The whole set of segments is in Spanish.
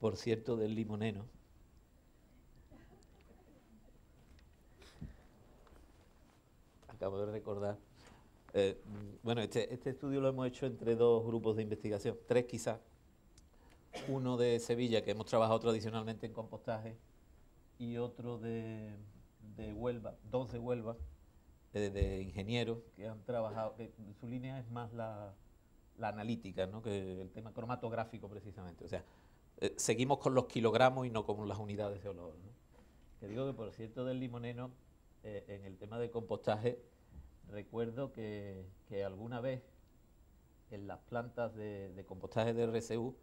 por cierto, del limoneno. Acabo de recordar. Eh, bueno, este, este, estudio lo hemos hecho entre dos grupos de investigación, tres quizás. Uno de Sevilla, que hemos trabajado tradicionalmente en compostaje, y otro de, Huelva, dos de Huelva, eh, de, ingenieros que han trabajado, su línea es más la, la analítica, ¿no? que el tema cromatográfico precisamente. O sea, eh, seguimos con los kilogramos y no con las unidades de olor. Que digo que por cierto del limoneno, eh, en el tema de compostaje, recuerdo que, alguna vez en las plantas de, compostaje de RCU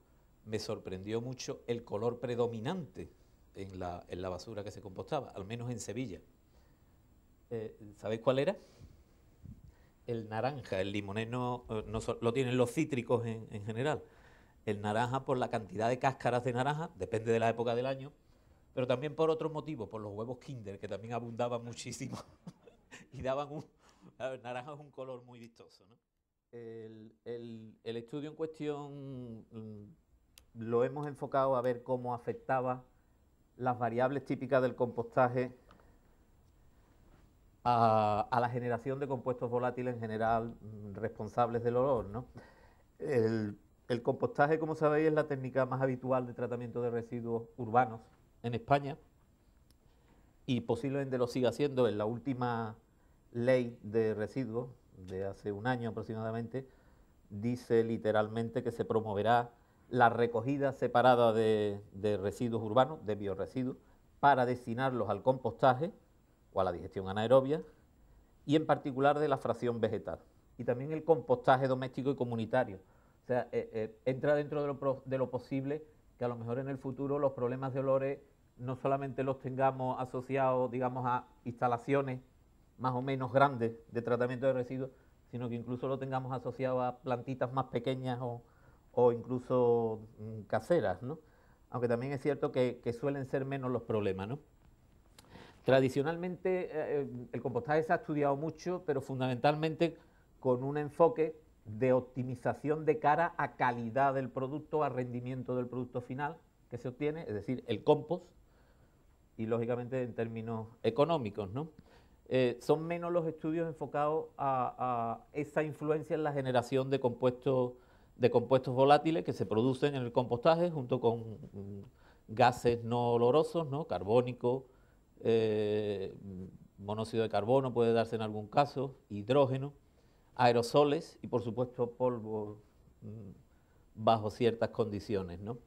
me sorprendió mucho el color predominante en la, en la basura que se compostaba, al menos en Sevilla. Eh, ¿Sabéis cuál era? El naranja, el limoneno, no, lo tienen los cítricos en, en general el naranja por la cantidad de cáscaras de naranja, depende de la época del año, pero también por otro motivo, por los huevos Kinder, que también abundaban muchísimo y daban un... naranja es un color muy vistoso, ¿no? El, estudio en cuestión mm, lo hemos enfocado a ver cómo afectaba las variables típicas del compostaje a, la generación de compuestos volátiles en general mm, responsables del olor. ¿no? El, el compostaje, como sabéis, es la técnica más habitual de tratamiento de residuos urbanos en España y posiblemente lo siga siendo en la última ley de residuos de hace un año aproximadamente. Dice literalmente que se promoverá la recogida separada de, residuos urbanos, de bioresiduos, para destinarlos al compostaje o a la digestión anaerobia y en particular de la fracción vegetal. Y también el compostaje doméstico y comunitario o sea, eh, eh, entra dentro de lo, posible que a lo mejor en el futuro los problemas de olores no solamente los tengamos asociados, digamos, a instalaciones más o menos grandes de tratamiento de residuos, sino que incluso lo tengamos asociado a plantitas más pequeñas o, incluso mm, caseras, ¿no? Aunque también es cierto que, suelen ser menos los problemas, ¿no? Tradicionalmente eh, el compostaje se ha estudiado mucho, pero fundamentalmente con un enfoque de optimización de cara a calidad del producto, a rendimiento del producto final que se obtiene, es decir, el compost, y lógicamente en términos económicos, ¿no? Eh, son menos los estudios enfocados a, esa influencia en la generación de compuestos, de compuestos volátiles que se producen en el compostaje junto con gases no olorosos, ¿no? carbónico, eh, monóxido de carbono puede darse en algún caso, hidrógeno aerosoles y por supuesto polvo mm, bajo ciertas condiciones. ¿no?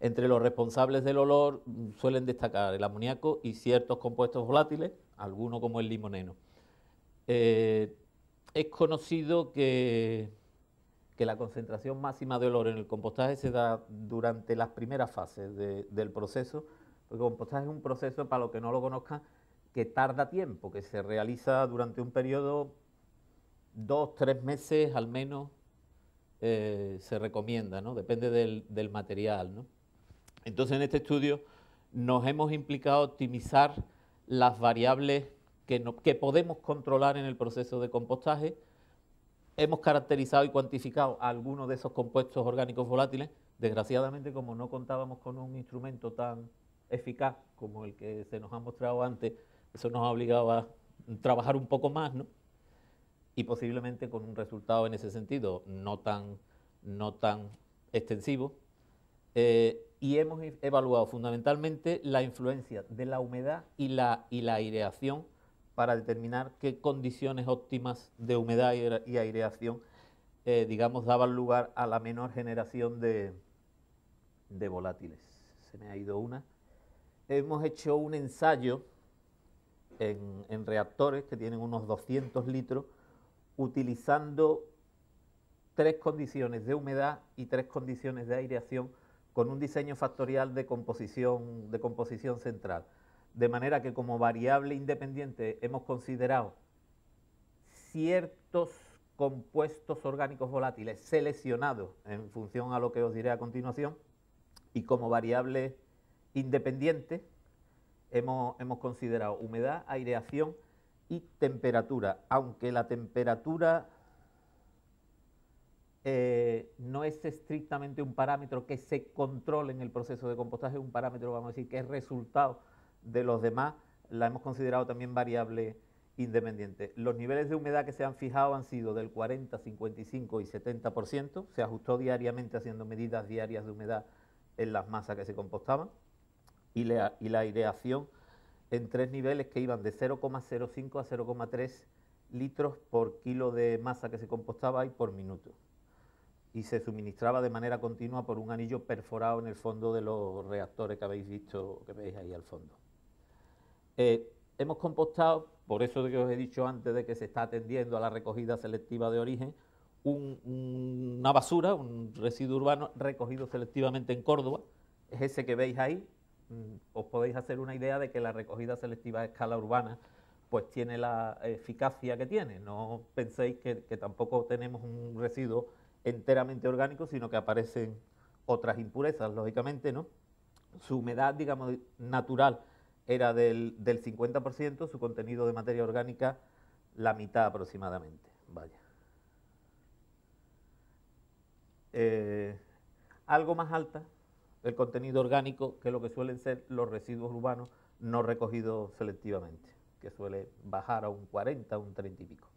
Entre los responsables del olor mm, suelen destacar el amoníaco y ciertos compuestos volátiles, algunos como el limoneno. Eh, es conocido que, que, la concentración máxima de olor en el compostaje se da durante las primeras fases del proceso, el compostaje es un proceso, para los que no lo conozcan, que tarda tiempo, que se realiza durante un periodo dos, tres meses al menos eh, se recomienda, ¿no? Depende del, material, ¿no? Entonces, en este estudio nos hemos implicado optimizar las variables que, que podemos controlar en el proceso de compostaje. Hemos caracterizado y cuantificado algunos de esos compuestos orgánicos volátiles. Desgraciadamente, como no contábamos con un instrumento tan eficaz como el que se nos ha mostrado antes, eso nos ha obligado a trabajar un poco más, ¿no? y posiblemente con un resultado en ese sentido no tan, no tan extensivo. Eh, y hemos e-, evaluado fundamentalmente la influencia de la humedad y la, y la aireación para determinar qué condiciones óptimas de humedad y aireación, eh, digamos, daban lugar a la menor generación de, volátiles. Se me ha ido una. Hemos hecho un ensayo en reactores que tienen unos 200 litros utilizando tres condiciones de humedad y tres condiciones de aireación con un diseño factorial de composición, de composición central. De manera que como variable independiente hemos considerado ciertos compuestos orgánicos volátiles seleccionados en función a lo que os diré a continuación y como variable independiente hemos, hemos considerado humedad, aireación y temperatura, aunque la temperatura eh, no es estrictamente un parámetro que se controle en el proceso de compostaje, es un parámetro, vamos a decir, que es resultado de los demás, la hemos considerado también variable independiente. Los niveles de humedad que se han fijado han sido del 40, 55 y 70%, se ajustó diariamente haciendo medidas diarias de humedad en las masas que se compostaban y la, y la aireación en tres niveles que iban de 0,05 a 0,3 litros por kilo de masa que se compostaba y por minuto. Y se suministraba de manera continua por un anillo perforado en el fondo de los reactores que habéis visto, que veis ahí al fondo. Eh, hemos compostado, por eso que os he dicho antes de que se está atendiendo a la recogida selectiva de origen, una basura, un residuo urbano recogido selectivamente en Córdoba, es ese que veis ahí, os podéis hacer una idea de que la recogida selectiva a escala urbana pues tiene la eficacia que tiene. No penséis que, tampoco tenemos un residuo enteramente orgánico, sino que aparecen otras impurezas, lógicamente, ¿no? Su humedad, digamos, natural era del, 50%, su contenido de materia orgánica la mitad aproximadamente, vaya. Eh, algo más alta, el contenido orgánico, que es lo que suelen ser los residuos urbanos no recogidos selectivamente, que suele bajar a un 40, un 30 y pico.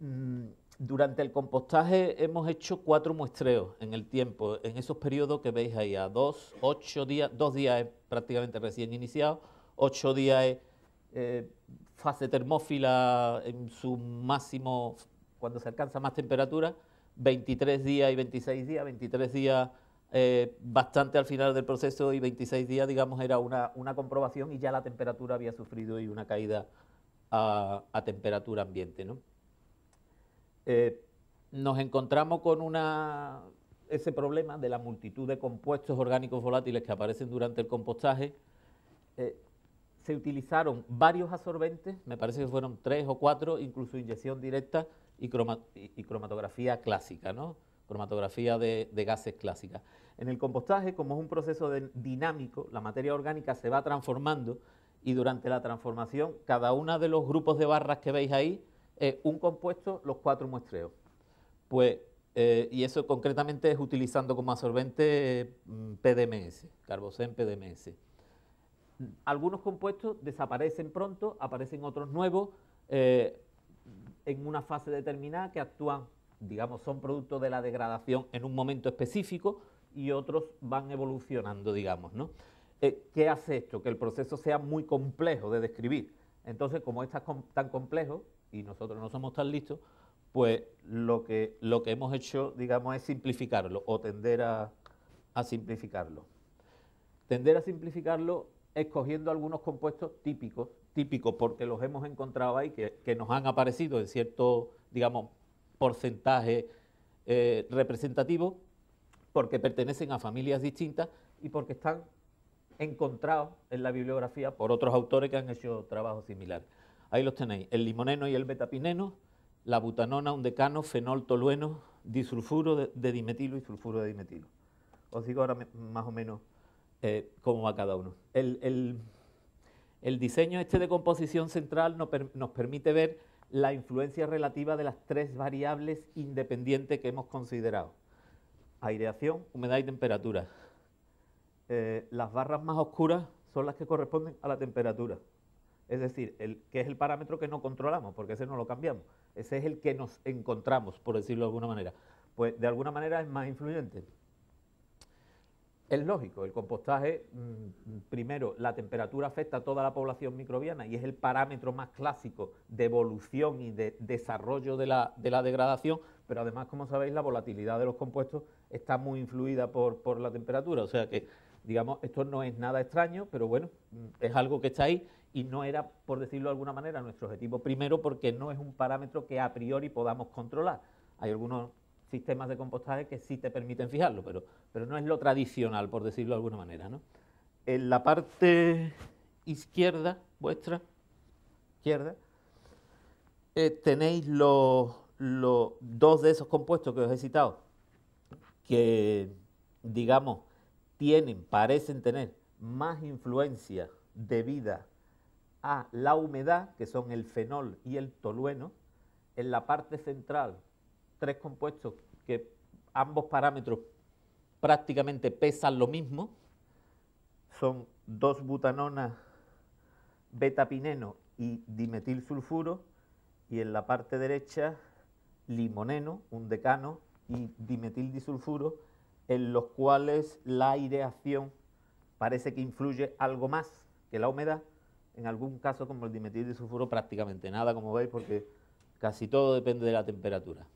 Mm, durante el compostaje hemos hecho cuatro muestreos en el tiempo, en esos periodos que veis ahí, a dos, ocho días, dos días prácticamente recién iniciado, ocho días eh, fase termófila en su máximo, cuando se alcanza más temperatura, 23 días y 26 días, 23 días eh, bastante al final del proceso y 26 días, digamos, era una, una, comprobación y ya la temperatura había sufrido y una caída a, temperatura ambiente. ¿no? Eh, nos encontramos con una, ese problema de la multitud de compuestos orgánicos volátiles que aparecen durante el compostaje. Eh, se utilizaron varios absorbentes, me parece que fueron tres o cuatro, incluso inyección directa y, y cromatografía clásica, ¿no? cromatografía de, gases clásicas. En el compostaje, como es un proceso dinámico, la materia orgánica se va transformando y durante la transformación, cada uno de los grupos de barras que veis ahí, es un compuesto, los cuatro muestreos. Pues, eh, y eso concretamente es utilizando como absorbente mm, PDMS, carbocen PDMS. Algunos compuestos desaparecen pronto, aparecen otros nuevos eh, en una fase determinada que actúan digamos, son producto de la degradación en un momento específico y otros van evolucionando, digamos, ¿no? Eh, ¿Qué hace esto? Que el proceso sea muy complejo de describir. Entonces, como es tan complejo y nosotros no somos tan listos, pues lo que, lo que hemos hecho, digamos, es simplificarlo o tender a, simplificarlo. Tender a simplificarlo escogiendo algunos compuestos típicos, típicos porque los hemos encontrado ahí, que, que nos han aparecido en cierto, digamos, porcentaje eh, representativo porque pertenecen a familias distintas y porque están encontrados en la bibliografía por otros autores que han hecho trabajos similares. Ahí los tenéis, el limoneno y el betapineno, la butanona, un decano, fenol, tolueno, disulfuro de, dimetilo y sulfuro de dimetilo. Os digo ahora más o menos eh, cómo va cada uno. El, diseño este de composición central nos permite ver la influencia relativa de las tres variables independientes que hemos considerado. Aireación, humedad y temperatura. Eh, las barras más oscuras son las que corresponden a la temperatura. Es decir, el, que es el parámetro que no controlamos, porque ese no lo cambiamos. Ese es el que nos encontramos, por decirlo de alguna manera. Pues de alguna manera es más influyente. Es lógico, el compostaje, mm, mm, primero, la temperatura afecta a toda la población microbiana y es el parámetro más clásico de evolución y de desarrollo de la, degradación, pero además, como sabéis, la volatilidad de los compuestos está muy influida por, por la temperatura, o sea que, digamos, esto no es nada extraño, pero bueno, mm, es algo que está ahí y no era, por decirlo de alguna manera, nuestro objetivo primero porque no es un parámetro que a priori podamos controlar. Hay algunos sistemas de compostaje que sí te permiten fijarlo, pero, pero no es lo tradicional, por decirlo de alguna manera. ¿no? En la parte izquierda, vuestra, izquierda, eh, tenéis los, los, dos de esos compuestos que os he citado, que, digamos, tienen, parecen tener más influencia debida a la humedad, que son el fenol y el tolueno, en la parte central tres compuestos que ambos parámetros prácticamente pesan lo mismo, son dos butanona pineno y dimetil sulfuro, y en la parte derecha limoneno, un decano, y dimetil disulfuro, en los cuales la aireación parece que influye algo más que la humedad, en algún caso como el dimetil disulfuro prácticamente nada, como veis, porque casi todo depende de la temperatura.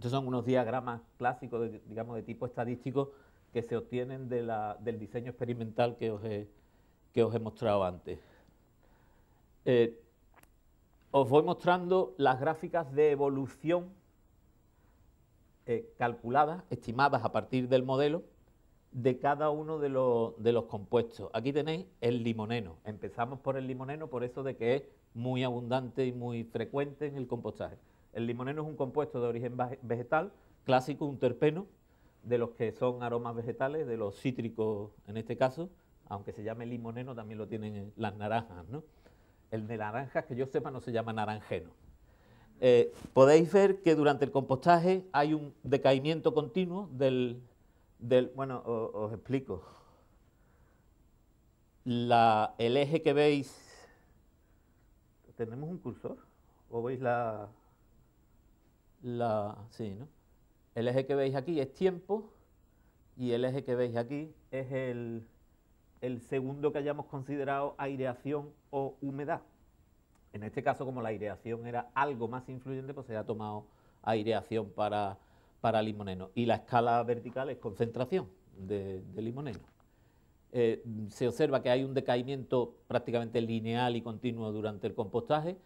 Estos son unos diagramas clásicos, de, digamos, de tipo estadístico que se obtienen del diseño experimental que os he, que os he mostrado antes. Eh, os voy mostrando las gráficas de evolución eh, calculadas, estimadas a partir del modelo, de cada uno de los compuestos. Aquí tenéis el limoneno. Empezamos por el limoneno por eso de que es muy abundante y muy frecuente en el compostaje. El limoneno es un compuesto de origen vegetal, clásico, un terpeno, de los que son aromas vegetales, de los cítricos en este caso, aunque se llame limoneno, también lo tienen las naranjas, ¿no? El de naranjas, que yo sepa, no se llama naranjeno. Eh, podéis ver que durante el compostaje hay un decaimiento continuo del... bueno, os, explico. el eje que veis... ¿Tenemos un cursor? ¿O veis la...? sí, ¿no? El eje que veis aquí es tiempo y el eje que veis aquí es el, segundo que hayamos considerado aireación o humedad. En este caso, como la aireación era algo más influyente, pues se ha tomado aireación para, para limoneno. Y la escala vertical es concentración de, limoneno. Eh, se observa que hay un decaimiento prácticamente lineal y continuo durante el compostaje,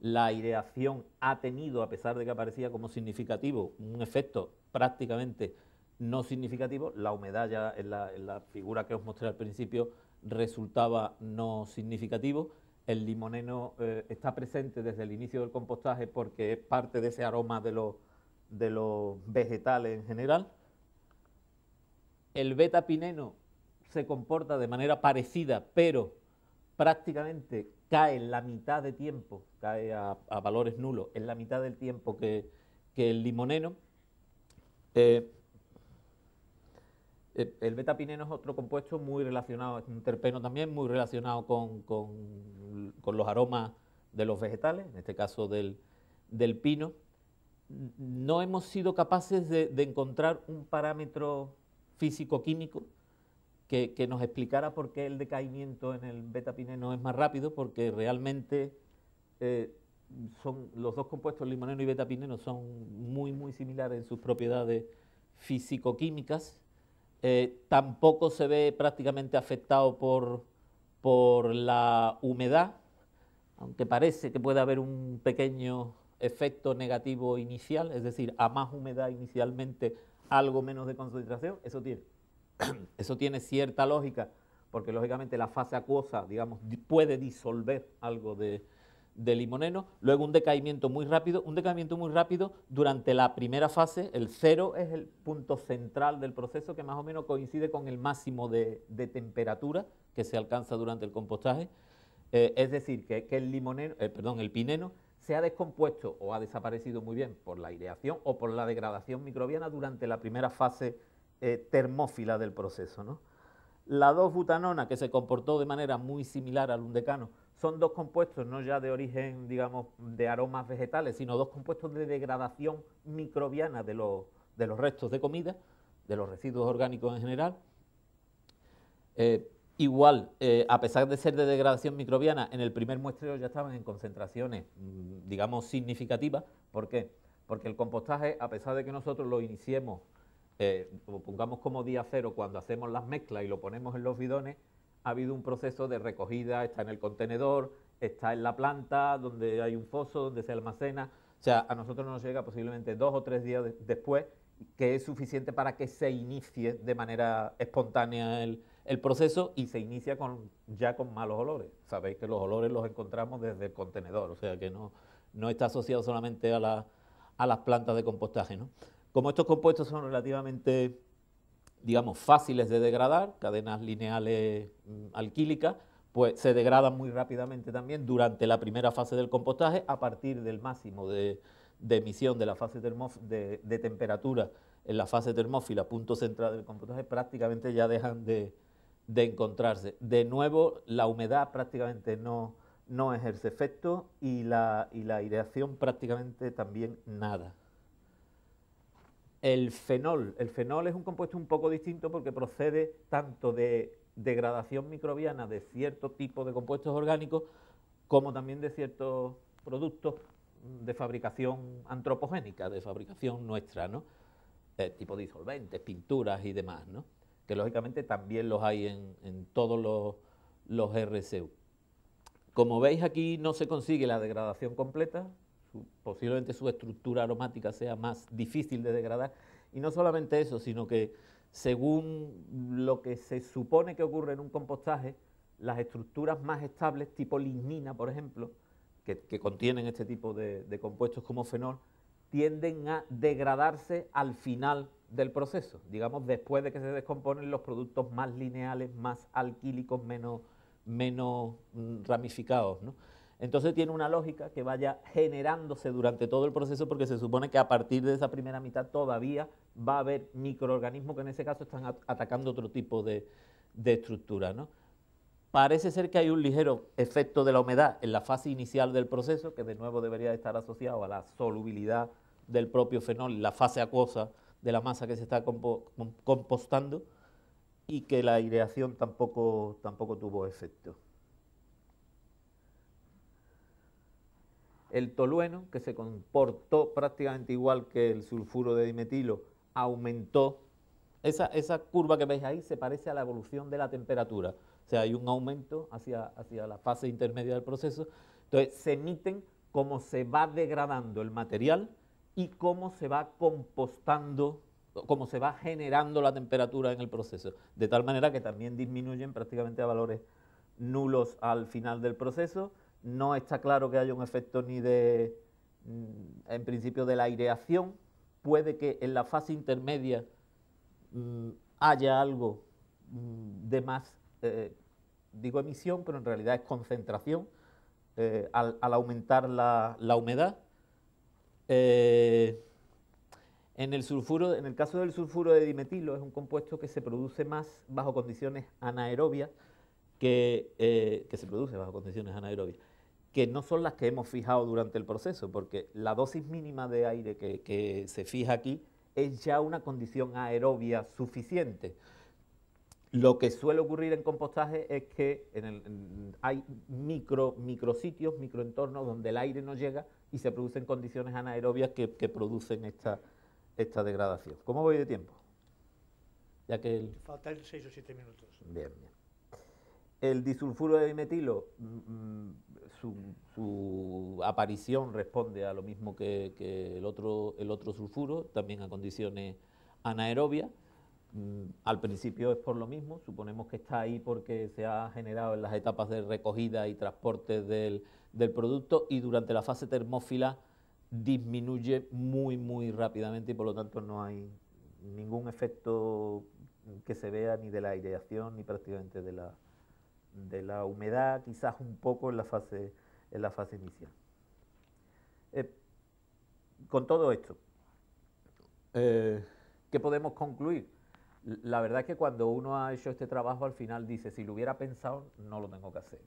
la ideación ha tenido, a pesar de que aparecía como significativo, un efecto prácticamente no significativo, la humedad ya en la, figura que os mostré al principio resultaba no significativo. El limoneno eh, está presente desde el inicio del compostaje porque es parte de ese aroma de, los vegetales en general. El beta-pineno se comporta de manera parecida, pero prácticamente cae en la mitad de tiempo cae a, valores nulos en la mitad del tiempo que, el limoneno. Eh, eh, el betapineno es otro compuesto muy relacionado, es un terpeno también muy relacionado con, los aromas de los vegetales, en este caso del, pino. No hemos sido capaces de, encontrar un parámetro físico-químico que, que, nos explicara por qué el decaimiento en el betapineno es más rápido, porque realmente eh, son los dos compuestos, limoneno y betapineno, son muy, muy similares en sus propiedades físico-químicas. Eh, tampoco se ve prácticamente afectado por, por la humedad, aunque parece que puede haber un pequeño efecto negativo inicial, es decir, a más humedad inicialmente, algo menos de concentración, eso tiene, eso tiene cierta lógica, porque lógicamente la fase acuosa, digamos, puede disolver algo de, de limoneno, luego un decaimiento muy rápido, un decaimiento muy rápido durante la primera fase, el cero es el punto central del proceso que más o menos coincide con el máximo de, de temperatura que se alcanza durante el compostaje, eh, es decir, que, el, limoneno, eh, perdón, el pineno se ha descompuesto o ha desaparecido muy bien por la aireación o por la degradación microbiana durante la primera fase eh, termófila del proceso. ¿no? La 2-butanona, que se comportó de manera muy similar al undecano, son dos compuestos no ya de origen, digamos, de aromas vegetales, sino dos compuestos de degradación microbiana de los, de los restos de comida, de los residuos orgánicos en general. Eh, igual, eh, a pesar de ser de degradación microbiana, en el primer muestreo ya estaban en concentraciones, mm, digamos, significativas. ¿Por qué? Porque el compostaje, a pesar de que nosotros lo iniciemos, eh, pongamos como día cero cuando hacemos las mezclas y lo ponemos en los bidones, ha habido un proceso de recogida, está en el contenedor, está en la planta, donde hay un foso, donde se almacena. O sea, a nosotros nos llega posiblemente dos o tres días después, que es suficiente para que se inicie de manera espontánea el, proceso y se inicia con, ya con malos olores. Sabéis que los olores los encontramos desde el contenedor, o sea que no, no está asociado solamente a, a las plantas de compostaje. ¿no? Como estos compuestos son relativamente digamos, fáciles de degradar, cadenas lineales mm, alquílicas, pues se degradan muy rápidamente también durante la primera fase del compostaje a partir del máximo de, emisión de la fase de, temperatura en la fase termófila, punto central del compostaje, prácticamente ya dejan de, encontrarse. De nuevo, la humedad prácticamente no, ejerce efecto y la, y la aireación prácticamente también nada. El fenol. El fenol es un compuesto un poco distinto porque procede tanto de degradación microbiana de cierto tipo de compuestos orgánicos como también de ciertos productos de fabricación antropogénica, de fabricación nuestra, ¿no? Eh, tipo disolventes, pinturas y demás, ¿no? Que lógicamente también los hay en, todos los, los Como veis aquí no se consigue la degradación completa, posiblemente su estructura aromática sea más difícil de degradar. Y no solamente eso, sino que según lo que se supone que ocurre en un compostaje, las estructuras más estables, tipo lignina, por ejemplo, que, contienen este tipo de, compuestos como fenol, tienden a degradarse al final del proceso, digamos después de que se descomponen los productos más lineales, más alquílicos, menos, menos mm, ramificados. ¿no? Entonces tiene una lógica que vaya generándose durante todo el proceso porque se supone que a partir de esa primera mitad todavía va a haber microorganismos que en ese caso están atacando otro tipo de, estructura. Parece ser que hay un ligero efecto de la humedad en la fase inicial del proceso, que de nuevo debería estar asociado a la solubilidad del propio fenol, la fase acuosa de la masa que se está compostando, y que la aireación tampoco, tampoco tuvo efecto. el tolueno, que se comportó prácticamente igual que el sulfuro de dimetilo, aumentó. Esa, curva que veis ahí se parece a la evolución de la temperatura. O sea, hay un aumento hacia, hacia la fase intermedia del proceso. Entonces, se emiten cómo se va degradando el material y cómo se va compostando, cómo se va generando la temperatura en el proceso. De tal manera que también disminuyen prácticamente a valores nulos al final del proceso no está claro que haya un efecto ni de, mm, en principio, de la aireación. Puede que en la fase intermedia mm, haya algo mm, de más, eh, digo emisión, pero en realidad es concentración eh, al, aumentar la, humedad. Eh, en el sulfuro, en el caso del sulfuro de dimetilo, es un compuesto que se produce más bajo condiciones anaerobias que, que se produce bajo condiciones anaerobias que no son las que hemos fijado durante el proceso, porque la dosis mínima de aire que, se fija aquí es ya una condición aerobia suficiente. Lo que suele ocurrir en compostaje es que en el, hay micro, micrositios, microentornos donde el aire no llega y se producen condiciones anaerobias que, producen esta, esta degradación. ¿Cómo voy de tiempo? Ya que el... Faltan 6 o 7 minutos. Bien, bien. El disulfuro de dimetilo, mm, mm, su, aparición responde a lo mismo que, el, otro, el otro sulfuro, también a condiciones anaerobias. Mm, al principio es por lo mismo, suponemos que está ahí porque se ha generado en las etapas de recogida y transporte del, del producto y durante la fase termófila disminuye muy, muy rápidamente y por lo tanto no hay ningún efecto que se vea ni de la aireación ni prácticamente de la, de la humedad, quizás un poco en la fase, en la fase inicial. Eh, con todo esto, eh. ¿qué podemos concluir? La verdad es que cuando uno ha hecho este trabajo al final dice, si lo hubiera pensado, no lo tengo que hacer.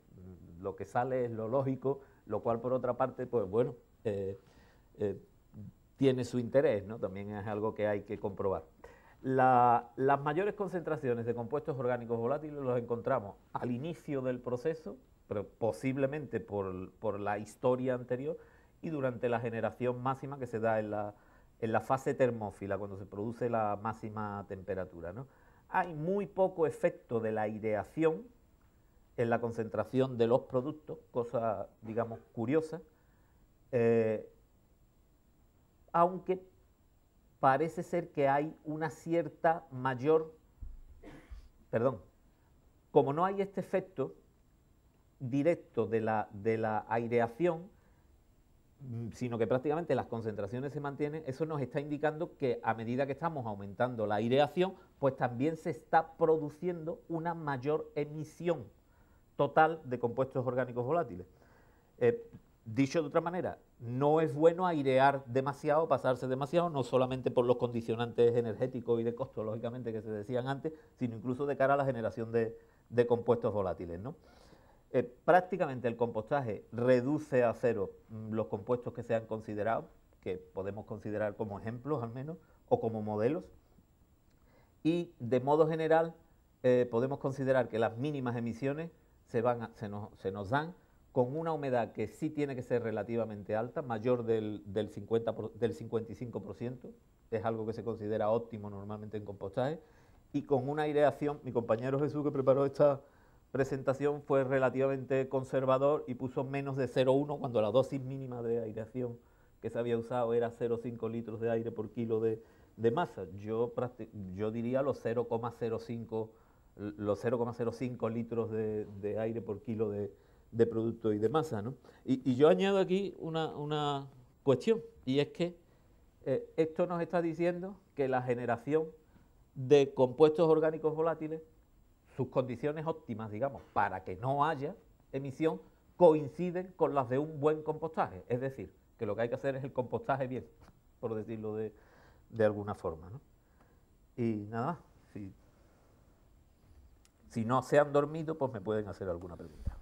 Lo que sale es lo lógico, lo cual por otra parte, pues bueno, eh, tiene su interés, ¿no? También es algo que hay que comprobar las mayores concentraciones de compuestos orgánicos volátiles los encontramos al inicio del proceso, pero posiblemente por, la historia anterior, y durante la generación máxima que se da en la, en la fase termófila, cuando se produce la máxima temperatura. Hay muy poco efecto de la ideación en la concentración de los productos, cosa, digamos, curiosa, eh, aunque parece ser que hay una cierta mayor, perdón, como no hay este efecto directo de la, aireación, mm, sino que prácticamente las concentraciones se mantienen, eso nos está indicando que a medida que estamos aumentando la aireación, pues también se está produciendo una mayor emisión total de compuestos orgánicos volátiles. Eh, Dicho de otra manera, no es bueno airear demasiado, pasarse demasiado, no solamente por los condicionantes energéticos y de costo, lógicamente, que se decían antes, sino incluso de cara a la generación de, compuestos volátiles. Eh, prácticamente el compostaje reduce a cero mm, los compuestos que se han considerado, que podemos considerar como ejemplos al menos, o como modelos. Y de modo general eh, podemos considerar que las mínimas emisiones se, van se nos dan con una humedad que sí tiene que ser relativamente alta, mayor del, del, 50 del 55%, es algo que se considera óptimo normalmente en compostaje, y con una aireación, mi compañero Jesús que preparó esta presentación fue relativamente conservador y puso menos de 0,1 cuando la dosis mínima de aireación que se había usado era 0,5 litros de aire por kilo de, masa. Yo, yo diría los 0,05 los 0,05 litros de, de aire por kilo de, de producto y de masa. ¿no? Y, yo añado aquí una, cuestión, y es que eh, esto nos está diciendo que la generación de compuestos orgánicos volátiles, sus condiciones óptimas, digamos, para que no haya emisión, coinciden con las de un buen compostaje. Es decir, que lo que hay que hacer es el compostaje bien, por decirlo de, alguna forma. ¿no? Y nada, si no se han dormido, pues me pueden hacer alguna pregunta.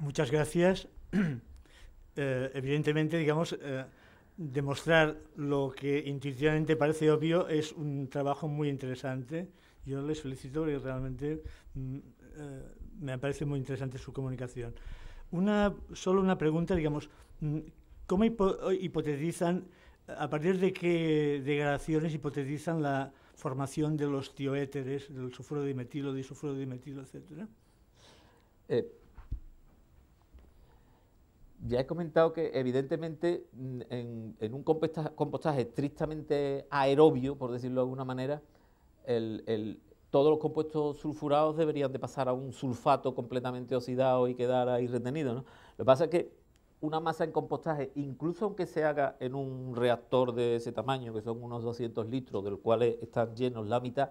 Muchas gracias. Eh, evidentemente, digamos, eh, demostrar lo que intuitivamente parece obvio es un trabajo muy interesante. Yo les felicito porque realmente mm, eh, me parece muy interesante su comunicación. Una, solo una pregunta, digamos, mm, ¿cómo hipotetizan, a partir de qué degradaciones hipotetizan la formación de los tioéteres, del sulfuro de dimetilo, disulfuro de dimetilo, etcétera? ya he comentado que evidentemente en, un compostaje, estrictamente aerobio, por decirlo de alguna manera, todos los compuestos sulfurados deberían de pasar a un sulfato completamente oxidado y quedar ahí retenido. ¿no? Lo que pasa es que una masa en compostaje, incluso aunque se haga en un reactor de ese tamaño, que son unos 200 litros, del cual están llenos la mitad,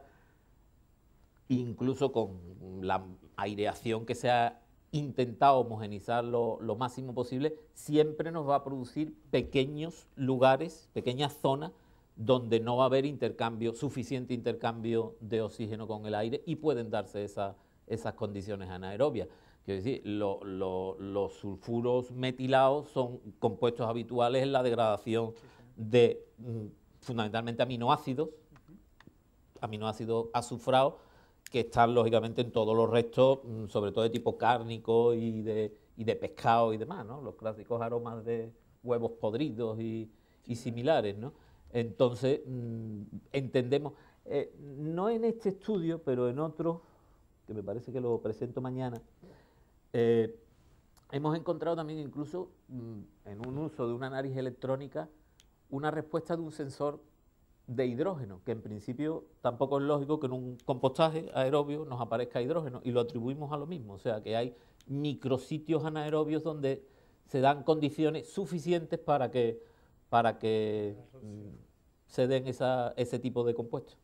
incluso con la aireación que se ha intentado homogenizarlo lo, máximo posible, siempre nos va a producir pequeños lugares, pequeñas zonas donde no va a haber intercambio, suficiente intercambio de oxígeno con el aire y pueden darse esas condiciones anaerobias. Quiero decir, los sulfuros metilados son compuestos habituales en la degradación de mm, fundamentalmente aminoácidos, aminoácidos azufrados, que están lógicamente en todos los restos, mm, sobre todo de tipo cárnico y de, pescado y demás, Los clásicos aromas de huevos podridos y, similares, ¿no? Entonces, mm, entendemos, eh, no en este estudio, pero en otro, que me parece que lo presento mañana, eh, hemos encontrado también incluso mm, en un uso de una nariz electrónica una respuesta de un sensor de hidrógeno, que en principio tampoco es lógico que en un compostaje aerobio nos aparezca hidrógeno y lo atribuimos a lo mismo, o sea que hay micrositios anaerobios donde se dan condiciones suficientes para que, para mm, se den esa, ese tipo de compuestos.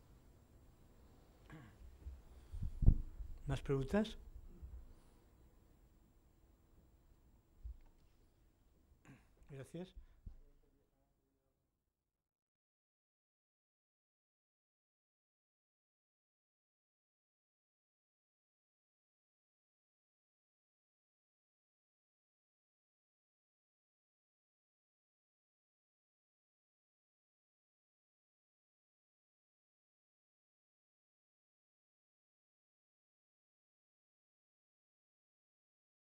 ¿Más preguntas? Gracias.